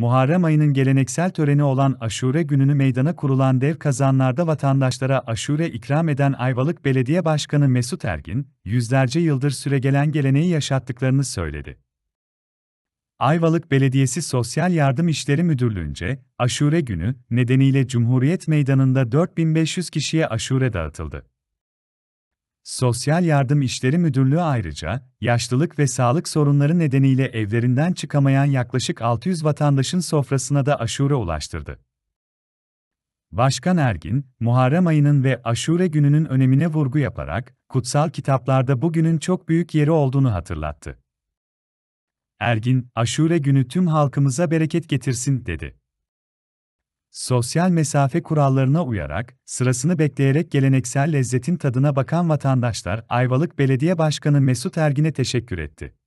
Muharrem ayının geleneksel töreni olan Aşure gününü meydana kurulan dev kazanlarda vatandaşlara aşure ikram eden Ayvalık Belediye Başkanı Mesut Ergin, yüzlerce yıldır süregelen geleneği yaşattıklarını söyledi. Ayvalık Belediyesi Sosyal Yardım İşleri Müdürlüğü'nce, Aşure günü nedeniyle Cumhuriyet Meydanı'nda 4500 kişiye aşure dağıtıldı. Sosyal Yardım İşleri Müdürlüğü ayrıca, yaşlılık ve sağlık sorunları nedeniyle evlerinden çıkamayan yaklaşık 600 vatandaşın sofrasına da aşure ulaştırdı. Başkan Ergin, Muharrem ayının ve aşure gününün önemine vurgu yaparak, kutsal kitaplarda bugünün çok büyük yeri olduğunu hatırlattı. Ergin, aşure günü tüm halkımıza bereket getirsin, dedi. Sosyal mesafe kurallarına uyarak, sırasını bekleyerek geleneksel lezzetin tadına bakan vatandaşlar Ayvalık Belediye Başkanı Mesut Ergin'e teşekkür etti.